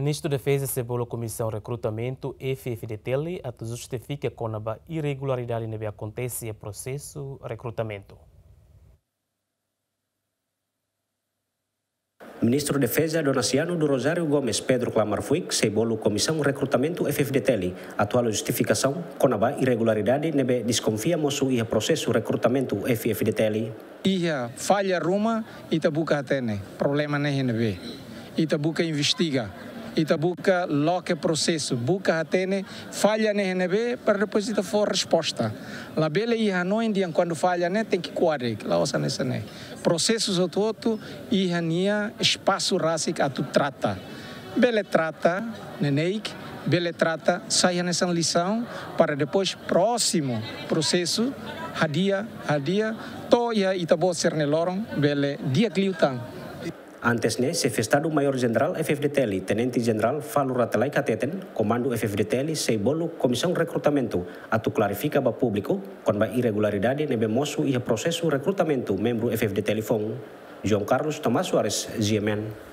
Ministro da Defesa cebou a Comissão Recrutamento FFDTL a justifica com a irregularidade que acontece no processo recrutamento. Ministro da de Defesa Donaciano do Rosário Gomes Pedro Clamarfuic Fuic cebou Comissão Recrutamento FFDTL atual justificação com a irregularidade nebe desconfia moço e processo recrutamento FFDTL. Ia falha ruma e tabuca atene problema nem nebe e tabuca investiga ita buca loque processo, buca atene falha ne NB para depois ita for resposta. La bele e hanoin dian quando falha ne tem que quadre, la osa nessa ne. Processos outro outro e hania espaço a tu trata. Bele trata neneik, bele trata saia nessa lição para depois próximo processo hadia hadia toia ita bo lorong bele dia kliutang. Antesne se festado mayor General FFDTL, Tenente General Falo Ratelai Cateten, komando FFDTL se bolo Comissão Recrutamento, atu clarifica ba público con ba irregularidade nebe mosu ia prosesu recrutamento membro FFDTL Fong. João Carlos Tomás Soares, GMN.